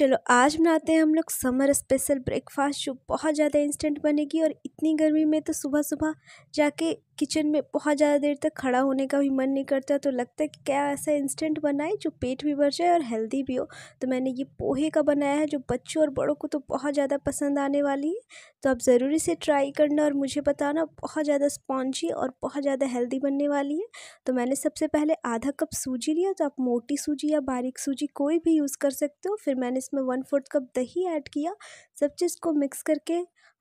चलो आज बनाते हैं हम लोग समर स्पेशल ब्रेकफास्ट जो बहुत ज़्यादा इंस्टेंट बनेगी और इतनी गर्मी में तो सुबह सुबह जाके किचन में बहुत ज़्यादा देर तक खड़ा होने का भी मन नहीं करता तो लगता है कि क्या ऐसा इंस्टेंट बनाए जो पेट भी भर जाए और हेल्दी भी हो तो मैंने ये पोहे का बनाया है जो बच्चों और बड़ों को तो बहुत ज़्यादा पसंद आने वाली है तो आप ज़रूर इसे ट्राई करना और मुझे बताना बहुत ज़्यादा स्पॉन्जी और बहुत ज़्यादा हेल्दी बनने वाली है तो मैंने सबसे पहले आधा कप सूजी लिया तो आप मोटी सूजी या बारीक सूजी कोई भी यूज़ कर सकते हो फिर मैंने उसमें वन फोर्थ कप दही ऐड किया सब चीज़ को मिक्स करके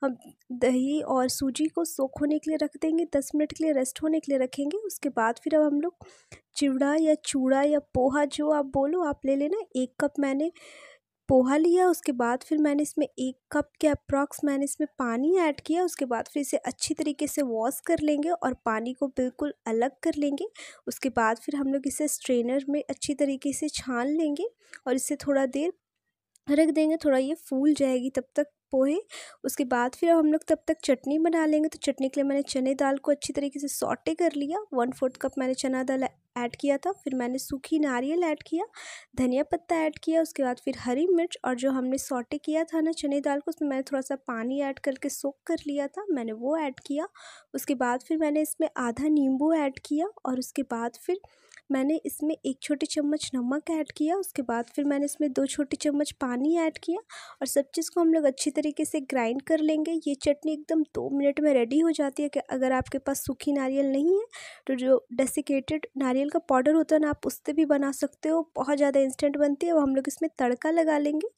हम दही और सूजी को सोख होने के लिए रख देंगे दस मिनट के लिए रेस्ट होने के लिए रखेंगे उसके बाद फिर अब हम लोग चिवड़ा या चूड़ा या पोहा जो आप बोलो आप ले लेना एक कप मैंने पोहा लिया उसके बाद फिर मैंने इसमें एक कप के अप्रॉक्स मैंने इसमें पानी ऐड किया उसके बाद फिर इसे अच्छी तरीके से वॉश कर लेंगे और पानी को बिल्कुल अलग कर लेंगे उसके बाद फिर हम लोग इसे स्ट्रेनर में अच्छी तरीके से छान लेंगे और इसे थोड़ा देर रख देंगे थोड़ा ये फूल जाएगी तब तक पोहे उसके बाद फिर हम लोग तब तक चटनी बना लेंगे तो चटनी के लिए मैंने चने दाल को अच्छी तरीके से सॉटे कर लिया वन फोर्थ कप मैंने चना दाल ऐड किया था फिर मैंने सूखी नारियल ऐड किया धनिया पत्ता ऐड किया उसके बाद फिर हरी मिर्च और जो हमने सॉटे किया था ना चने दाल को उसमें मैंने थोड़ा सा पानी ऐड करके सोख कर लिया था मैंने वो ऐड किया उसके बाद फिर मैंने इसमें आधा नींबू ऐड किया और उसके बाद फिर मैंने इसमें एक छोटे चम्मच नमक ऐड किया उसके बाद फिर मैंने इसमें दो छोटे चम्मच पानी ऐड किया और सब चीज़ को हम लोग अच्छी तरीके से ग्राइंड कर लेंगे ये चटनी एकदम दो मिनट में रेडी हो जाती है कि अगर आपके पास सूखी नारियल नहीं है तो जो डेसिकेटेड नारियल का पाउडर होता है ना आप उससे भी बना सकते हो बहुत ज़्यादा इंस्टेंट बनती है वो हम लोग इसमें तड़का लगा लेंगे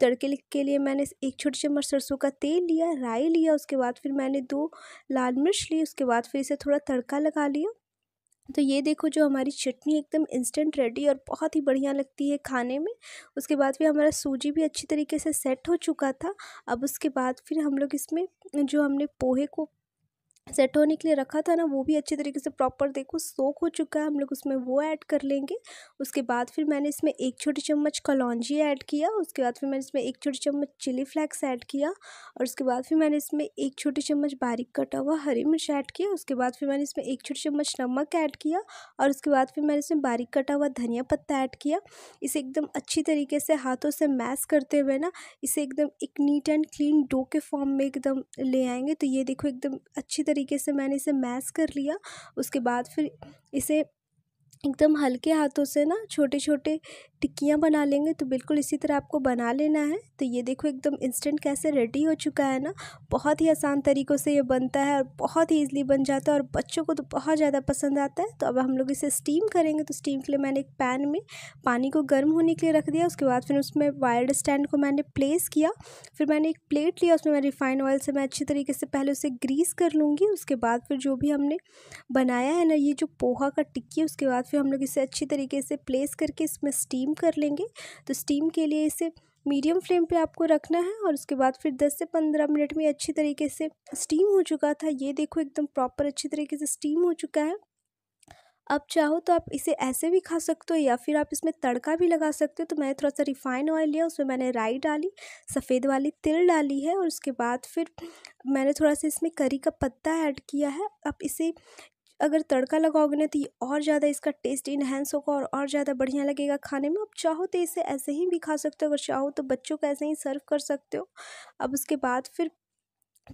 तड़के के लिए मैंने एक छोटी चम्मच सरसों का तेल लिया राई लिया उसके बाद फिर मैंने दो लाल मिर्च ली उसके बाद फिर इसे थोड़ा तड़का लगा लिया तो ये देखो जो हमारी चटनी एकदम इंस्टेंट रेडी और बहुत ही बढ़िया लगती है खाने में उसके बाद फिर हमारा सूजी भी अच्छी तरीके से सेट हो चुका था अब उसके बाद फिर हम लोग इसमें जो हमने पोहे को सेट होने के लिए रखा था ना वो भी अच्छे तरीके से प्रॉपर देखो सोख हो चुका है हम लोग उसमें वो ऐड कर लेंगे उसके बाद फिर मैंने इसमें एक छोटी चम्मच कलौजी ऐड किया उसके बाद फिर मैंने इसमें एक छोटी चम्मच चिली फ्लैक्स ऐड किया और उसके बाद फिर मैंने इसमें एक छोटी चम्मच बारीक कटा हुआ हरी मिर्च ऐड किया उसके बाद फिर मैंने इसमें एक छोटी चम्मच नमक ऐड किया और उसके बाद फिर मैंने इसमें बारीक कटा हुआ धनिया पत्ता ऐड किया इसे एकदम अच्छी तरीके से हाथों से मैस करते हुए ना इसे एकदम एक नीट एंड क्लीन डो के फॉर्म में एकदम ले आएंगे तो ये देखो एकदम अच्छी तरीके तरीके से मैंने इसे मैस कर लिया उसके बाद फिर इसे एकदम हल्के हाथों से ना छोटे छोटे टिक्कियाँ बना लेंगे तो बिल्कुल इसी तरह आपको बना लेना है तो ये देखो एकदम इंस्टेंट कैसे रेडी हो चुका है ना बहुत ही आसान तरीक़ों से ये बनता है और बहुत ही ईजिली बन जाता है और बच्चों को तो बहुत ज़्यादा पसंद आता है तो अब हम लोग इसे स्टीम करेंगे तो स्टीम के लिए मैंने एक पैन में पानी को गर्म होने के लिए रख दिया उसके बाद फिर उसमें वायर्ड स्टैंड को मैंने प्लेस किया फिर मैंने एक प्लेट लिया उसमें मैं रिफाइंड ऑयल से मैं अच्छी तरीके से पहले उसे ग्रीस कर लूँगी उसके बाद फिर जो भी हमने बनाया है ना ये जो पोहा का टिक्की उसके बाद फिर हम लोग इसे अच्छी तरीके से प्लेस करके इसमें स्टीम कर लेंगे तो स्टीम के लिए इसे मीडियम फ्लेम पे आपको रखना है और उसके बाद फिर 10 से 15 मिनट में अच्छी तरीके से स्टीम हो चुका था ये देखो एकदम प्रॉपर अच्छी तरीके से स्टीम हो चुका है अब चाहो तो आप इसे ऐसे भी खा सकते हो या फिर आप इसमें तड़का भी लगा सकते हो तो मैंने थोड़ा सा रिफाइन ऑयल लिया उसमें मैंने राई डाली सफ़ेद वाली तिल डाली है और उसके बाद फिर मैंने थोड़ा सा इसमें करी का पत्ता ऐड किया है आप इसे अगर तड़का लगाओगे ना तो ये और ज़्यादा इसका टेस्ट इन्हेंस होगा और और ज़्यादा बढ़िया लगेगा खाने में आप चाहो तो इसे ऐसे ही भी खा सकते हो अगर चाहो तो बच्चों को ऐसे ही सर्व कर सकते हो अब उसके बाद फिर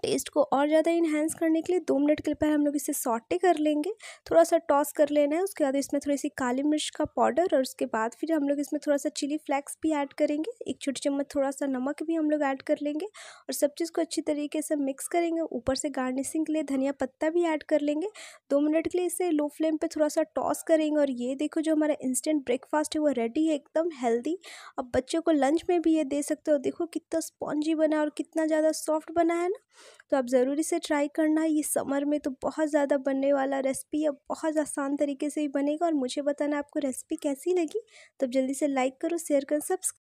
टेस्ट को और ज़्यादा इन्हेंस करने के लिए दो मिनट के लिए पहले हम लोग इसे सॉटे कर लेंगे थोड़ा सा टॉस कर लेना है उसके बाद इसमें थोड़ी सी काली मिर्च का पाउडर और उसके बाद फिर हम लोग इसमें थोड़ा सा चिली फ्लेक्स भी ऐड करेंगे एक छोटी चम्मच थोड़ा सा नमक भी हम लोग ऐड कर लेंगे और सब चीज़ को अच्छी तरीके से मिक्स करेंगे ऊपर से गार्निशिंग के लिए धनिया पत्ता भी ऐड कर लेंगे दो मिनट के लिए इसे लो फ्लेम पर थोड़ा सा टॉस करेंगे और ये देखो जो हमारा इंस्टेंट ब्रेकफास्ट है वो रेडी है एकदम हेल्दी अब बच्चों को लंच में भी ये दे सकते हो देखो कितना स्पॉन्जी बना और कितना ज़्यादा सॉफ्ट बना है ना तो आप ज़रूरी से ट्राई करना ये समर में तो बहुत ज़्यादा बनने वाला रेसिपी है बहुत आसान तरीके से ही बनेगा और मुझे बताना आपको रेसिपी कैसी लगी तब जल्दी से लाइक करो शेयर करो सब्सक्राइब